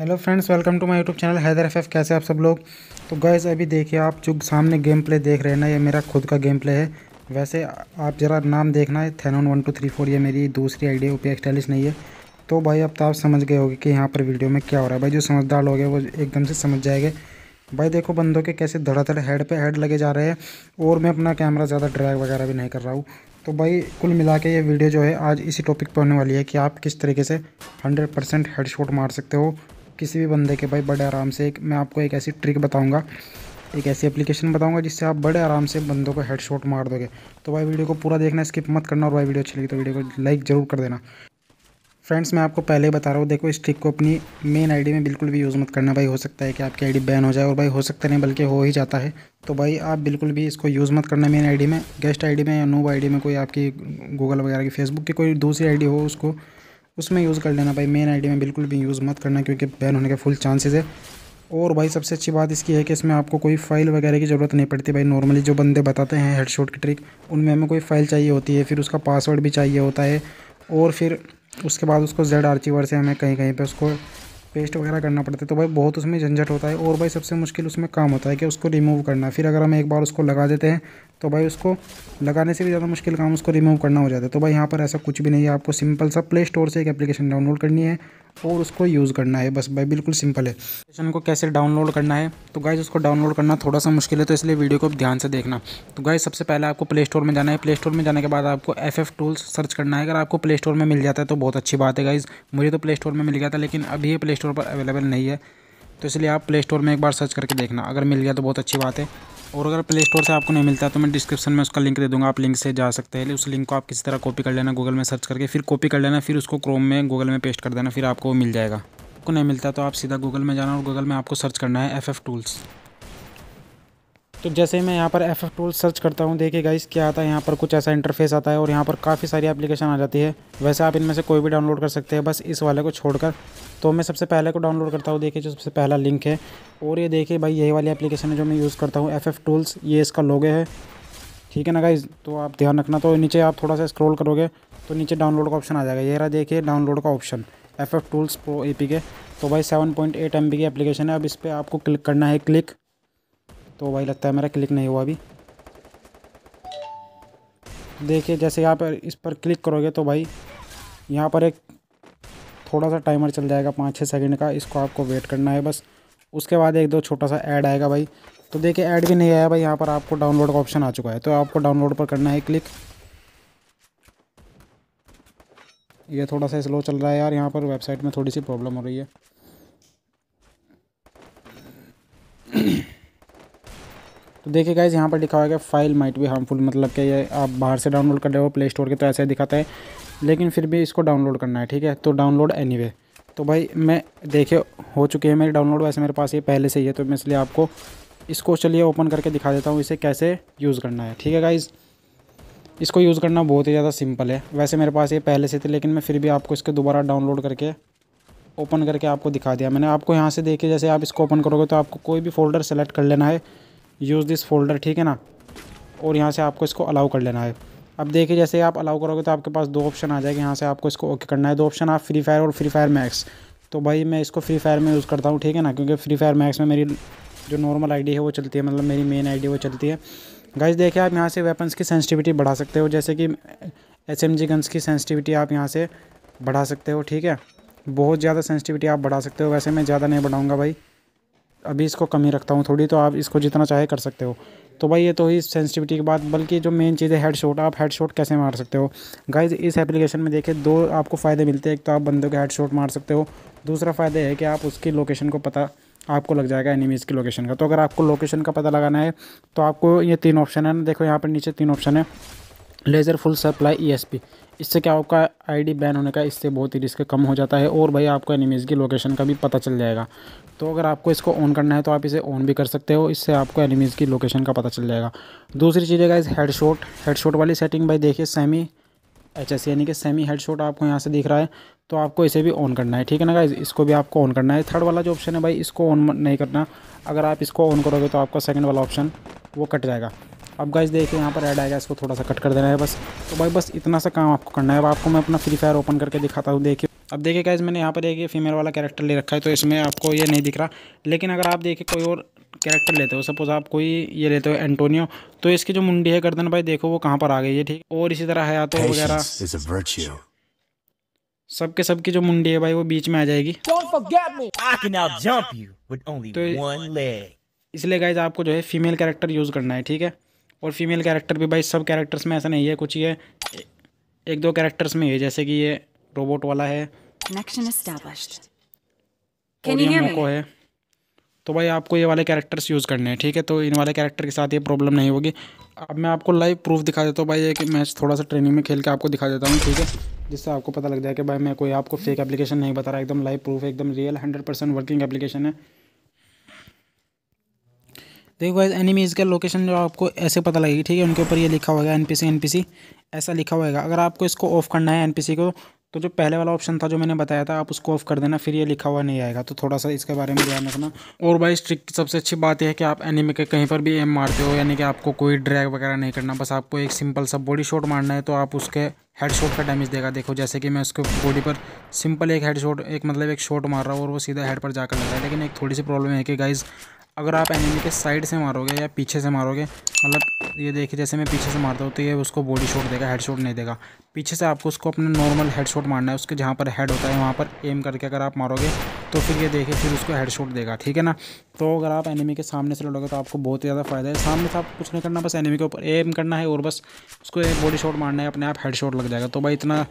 hello friends welcome to my YouTube channel Haider FF कैसे आप सब लोग तो गैस अभी देखिए आप जो सामने गेम प्ले देख रहे हैं ना ये मेरा खुद का गेम प्ले है वैसे आप ज़रा नाम देखना है थेनोन वन टू थ्री फोर ये मेरी दूसरी आइडिया ओपी एक्सटैलिश नहीं है तो भाई अब तो आप समझ गए होगे कि यहाँ पर वीडियो में क्या हो रहा है भाई जो समझदार लोग हैं वो एकदम से समझ जाएंगे भाई देखो बंदों के कैसे धड़ाधड़ हेड पर हेड लगे जा रहे हैं और मैं अपना कैमरा ज़्यादा ड्रैग वगैरह भी नहीं कर रहा हूँ तो भाई कुल मिला के ये वीडियो जो है आज इसी टॉपिक पर होने वाली है कि आप किस तरीके से हंड्रेड परसेंट हेड मार सकते हो किसी भी बंदे के भाई बड़े आराम से एक मैं आपको एक ऐसी ट्रिक बताऊँगा एक ऐसी एप्लीकेशन बताऊंगा जिससे आप बड़े आराम से बंदों को हेडशॉट मार दोगे तो भाई वीडियो को पूरा देखना स्किप मत करना और भाई वीडियो अच्छी लगी तो वीडियो को लाइक ज़रूर कर देना फ्रेंड्स मैं आपको पहले ही बता रहा हूँ देखो इस ट्रिक को अपनी मेन आईडी में बिल्कुल भी यूज़ मत करना भाई हो सकता है कि आपकी आईडी बैन हो जाए और भाई हो सकता नहीं बल्कि हो ही जाता है तो भाई आप बिल्कुल भी इसको यूज़ मत करना मेन आईडी में गेस्ट आईडी में या नोब आईडी में कोई आपकी गूगल वगैरह की फेसबुक की कोई दूसरी आई हो उसको उसमें यूज़ कर लेना भाई मेन आईडी में बिल्कुल भी यूज़ मत करना क्योंकि बैन होने के फुल चांसेस है और भाई सबसे अच्छी बात इसकी है कि इसमें आपको कोई फाइल वगैरह की ज़रूरत नहीं पड़ती भाई नॉर्मली जो बंदे बताते हैं हेडशॉट की ट्रिक उनमें हमें कोई फ़ाइल चाहिए होती है फिर उसका पासवर्ड भी चाहिए होता है और फिर उसके बाद उसको जेड आर्चीवर से हमें कहीं कहीं पर उसको पेस्ट वगैरह करना पड़ता है तो भाई बहुत उसमें झंझट होता है और भाई सबसे मुश्किल उसमें काम होता है कि उसको रिमूव करना फिर अगर हम एक बार उसको लगा देते हैं तो भाई उसको लगाने से भी ज़्यादा मुश्किल काम उसको रिमूव करना हो जाता है तो भाई यहाँ पर ऐसा कुछ भी नहीं है आपको सिंपल सा प्ले स्टोर से एक एप्लीकेशन डाउनलोड करनी है और उसको यूज़ करना है बस भाई बिल्कुल सिंपल है एप्लीकेशन को कैसे डाउनलोड करना है तो गाइज़ उसको डाउनलोड करना थोड़ा सा मुश्किल है तो इसलिए वीडियो को ध्यान से देखना तो गाइज़ सबसे पहले आपको प्ले स्टोर में जाना है प्ले स्टोर में जाने के बाद आपको एफ एफ टूल्स सर्च करना है अगर आपको प्ले स्टोर में मिल जाता है तो बहुत अच्छी बात है गाइज़ मुझे तो प्ले स्टोर में मिल गया था लेकिन अभी ये प्ले स्टोर पर अवेलेबल नहीं है तो इसलिए आप प्ले स्टोर में एक बार सर्च करके देखना अगर मिल गया तो बहुत अच्छी बात है और अगर प्ले स्टोर से आपको नहीं मिलता तो मैं डिस्क्रिप्शन में उसका लिंक दे दूंगा आप लिंक से जा सकते हैं उस लिंक को आप किसी तरह कॉपी कर लेना गूगल में सर्च करके फिर कॉपी कर लेना फिर उसको क्रोम में गूगल में पेस्ट कर देना फिर आपको मिल जाएगा आपको नहीं मिलता तो आप सीधा गूगल में जाना और गूगल में आपको सर्च करना है एफ एफ टूल्स तो जैसे मैं यहाँ पर एफ एफ टूल सर्च करता हूँ देखिए गाइस क्या आता है यहाँ पर कुछ ऐसा इंटरफेस आता है और यहाँ पर काफ़ी सारी एप्लीकेशन आ जाती है वैसे आप इनमें से कोई भी डाउनलोड कर सकते हैं बस इस वाले को छोड़कर तो मैं सबसे पहले को डाउनलोड करता हूँ देखिए जो सबसे पहला लिंक है और ये देखिए भाई यही वाली एप्लीकेशन है जो मैं यूज़ करता हूँ एफ एफ टूल्स ये इसका लोगे है ठीक है ना गाइज तो आप ध्यान रखना तो नीचे आप थोड़ा सा स्क्रॉल करोगे तो नीचे डाउनलोड का ऑप्शन आ जाएगा ये रहा देखिए डाउनलोड का option F F tools pro A P K तो भाई seven point eight M B की एप्लीकेशन है अब इस पर आपको क्लिक करना है क्लिक तो भाई लगता है मेरा क्लिक नहीं हुआ अभी देखिए जैसे आप इस पर क्लिक करोगे तो भाई यहाँ पर एक थोड़ा सा टाइमर चल जाएगा पाँच छः सेकेंड का इसको आपको वेट करना है बस उसके बाद एक दो छोटा सा ऐड आएगा भाई तो देखिए ऐड भी नहीं आया भाई यहाँ पर आपको डाउनलोड का ऑप्शन आ चुका है तो आपको डाउनलोड पर करना है क्लिक ये थोड़ा सा स्लो चल रहा है यार यहाँ पर वेबसाइट में थोड़ी सी प्रॉब्लम हो रही है तो देखिए गाइज यहाँ पर लिखा हुआ है फाइल माइट भी हार्मफुल मतलब कि ये आप बाहर से डाउनलोड कर रहे हो प्ले स्टोर के तो ऐसे दिखाता है लेकिन फिर भी इसको डाउनलोड करना है ठीक है तो डाउनलोड एनीवे तो भाई मैं देखे हो चुके हैं मेरे डाउनलोड वैसे मेरे पास ये पहले से ही है तो मैं इसलिए आपको इसको चलिए ओपन करके दिखा देता हूँ इसे कैसे यूज़ करना है ठीक है गाइज़ इसको यूज़ करना बहुत ही ज़्यादा सिंपल है वैसे मेरे पास ये पहले से थे लेकिन मैं फिर भी आपको इसके दोबारा डाउनलोड करके ओपन करके आपको दिखा दिया मैंने आपको यहाँ से देखे जैसे आप इसको ओपन करोगे तो आपको कोई भी फ़ोल्डर सेलेक्ट कर लेना है यूज़ दिस फोल्डर ठीक है ना और यहाँ से आपको इसको अलाउ कर लेना है अब देखिए जैसे आप अलाउ करोगे तो आपके पास दो ऑप्शन आ जाएगा यहाँ से आपको इसको ओके करना है दो ऑप्शन आप फ्री फायर और फ्री फायर मैक्स तो भाई मैं इसको फ्री फायर में यूज़ करता हूँ ठीक है ना क्योंकि फ्री फायर मैक्स में मेरी जो नॉर्मल आईडी है वो चलती है मतलब मेरी मेन आईडी वो चलती है गाइस देखिए आप यहाँ से वेपन्स की सेंसिटिविटी बढ़ा सकते हो जैसे कि एस एम जी गन्स की सेंसिटिविटी आप यहाँ से बढ़ा सकते हो ठीक है बहुत ज़्यादा सेंसिटिविटी आप बढ़ा सकते हो वैसे मैं ज़्यादा नहीं बढ़ाऊँगा भाई अभी इसको कमी रखता हूँ थोड़ी तो आप इसको जितना चाहे कर सकते हो तो भाई ये तो ही सेंसिटिविटी की बात बल्कि जो मेन चीज़ है हेड शॉट आप हेड शॉट कैसे मार सकते हो गाइज इस एप्लीकेशन में देखिए दो आपको फ़ायदे मिलते हैं एक तो आप बंदों के हेड शॉट मार सकते हो दूसरा फ़ायदा है कि आप उसकी लोकेशन को पता आपको लग जाएगा एनिमीज़ की लोकेशन का तो अगर आपको लोकेशन का पता लगाना है तो आपको ये तीन ऑप्शन है ना देखो यहाँ पर नीचे तीन ऑप्शन है laser full supply ESP e इससे क्या आपका आईडी बैन होने का इससे बहुत ही रिस्क कम हो जाता है और भाई आपको एनिमीज़ की लोकेशन का भी पता चल जाएगा तो अगर आपको इसको ऑन करना है तो आप इसे ऑन भी कर सकते हो इससे आपको एनिमीज़ की लोकेशन का पता चल जाएगा दूसरी चीज़ है इस हेड शॉट हेड शॉट वाली सेटिंग भाई देखिए सेमी एच एस यानी कि सेमी हेड शॉट आपको यहाँ से दिख रहा है तो आपको इसे भी ऑन करना है ठीक है ना गाइज इसको भी आपको ऑन करना है थर्ड वाला जो ऑप्शन है भाई इसको ऑन नहीं करना अगर आप इसको ऑन करोगे तो आपका सेकेंड वाला ऑप्शन वो कट जाएगा अब गाइस देखिए यहाँ पर ऐड आएगा इसको थोड़ा सा कट कर देना है बस तो भाई बस इतना सा काम आपको करना है अब आपको मैं अपना फ्री फायर ओपन करके दिखाता हूँ देखिए अब देखिए गाइज मैंने यहाँ पर एक ये फीमेल वाला कैरेक्टर ले रखा है तो इसमें आपको ये नहीं दिख रहा लेकिन अगर आप देखिए कोई और कैरेक्टर लेते हो सपोज आप कोई ये लेते हो एंटोनियो तो इसकी जो मुंडी है गर्दन भाई देखो वो कहाँ पर आ गई है ठीक और इसी तरह तो वगैरह सबके सबकी जो मुंडी है भाई वो बीच में आ जाएगी तो इसलिए गाइज आपको जो है फीमेल कैरेक्टर यूज करना है ठीक है और फीमेल कैरेक्टर भी भाई सब कैरेक्टर्स में ऐसा नहीं है कुछ ये एक दो कैरेक्टर्स में है जैसे कि ये रोबोट वाला है को है तो भाई आपको ये वाले कैरेक्टर्स यूज़ करने हैं ठीक है तो इन वाले कैरेक्टर के साथ ये प्रॉब्लम नहीं होगी अब मैं आपको लाइव प्रूफ दिखा देता हूँ भाई एक मैच थोड़ा सा ट्रेनिंग में खेल के आपको दिखा देता हूँ ठीक है जिससे आपको पता लग जाए कि भाई मैं कोई आपको फेक एप्लीकेशन नहीं बता रहा एकदम लाइव प्रूफ एकदम real hundred percent working application है देखो एनिमीज़ का लोकेशन जो आपको ऐसे पता लगेगी ठीक है उनके ऊपर ये लिखा होगा एनपीसी एनपीसी ऐसा लिखा होगा अगर आपको इसको ऑफ़ करना है एनपीसी को तो जो पहले वाला ऑप्शन था जो मैंने बताया था आप उसको ऑफ़ कर देना फिर ये लिखा हुआ नहीं आएगा तो थोड़ा सा इसके बारे में ध्यान रखना और भाई स्ट्रिक की सबसे अच्छी बात यह है कि आप एनिमी के कहीं पर भी एम मारते हो यानी कि आपको कोई ड्रैग वगैरह नहीं करना बस आपको एक सिंपल सा बॉडी शॉट मारना है तो आप उसके हेड शॉट का डैमेज देगा देखो जैसे कि मैं उसके बॉडी पर सिंपल एक हेड शॉट एक मतलब एक शॉट मार रहा हूँ और वो सीधा हेड पर जाकर लग रहा है लेकिन एक थोड़ी सी प्रॉब्लम है कि गाइज़ अगर आप एनिमी के साइड से मारोगे या पीछे से मारोगे मतलब ये देखिए जैसे मैं पीछे से मारता हूँ तो ये उसको बॉडी शॉट देगा हेड शॉट नहीं देगा पीछे से आपको उसको अपना नॉर्मल हेड शॉट मारना है उसके जहाँ पर हेड होता है वहाँ पर एम करके अगर आप मारोगे तो फिर ये देखिए फिर उसको हेड शॉट देगा ठीक है ना तो अगर आप एनिमी के सामने से लड़ोगे तो आपको बहुत ज़्यादा फ़ायदा है सामने से आप कुछ नहीं करना बस एनिमी के ऊपर एम करना है और बस उसको एक बॉडी शॉट मारना है अपने आप हेड शॉट लग जाएगा तो भाई इतना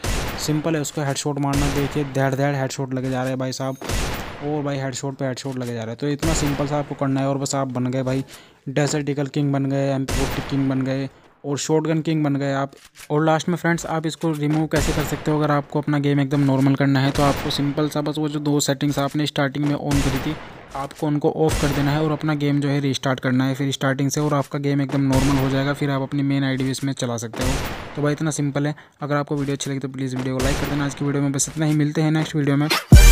सिंपल है उसको हेड शॉट मारना देखिए धैड़ धैड़ हेड शॉट लगे जा रहे हैं भाई साहब और भाई हेडशॉट पे हेडशॉट लगे जा रहा है तो इतना सिंपल सा आपको करना है और बस आप बन गए भाई डेजर्ट ईगल किंग बन गए एम किंग बन गए और गन किंग बन गए आप और लास्ट में फ्रेंड्स आप इसको रिमूव कैसे कर सकते हो अगर आपको अपना गेम एकदम नॉर्मल करना है तो आपको सिंपल सा बस वो जो दो सेटिंग्स आपने स्टार्टिंग में ऑन करी थी आपको उनको ऑफ कर देना है और अपना गेम जो है रिस्टार्ट करना है फिर स्टार्टिंग से और आपका गेम एकदम नॉर्मल हो जाएगा फिर आप अपनी मेन आई डी इसमें चला सकते हो तो भाई इतना सिंपल है अगर आपको वीडियो अच्छी लगी तो प्लीज़ वीडियो को लाइक कर देना आज की वीडियो में बस इतना ही मिलते हैं नेक्स्ट वीडियो में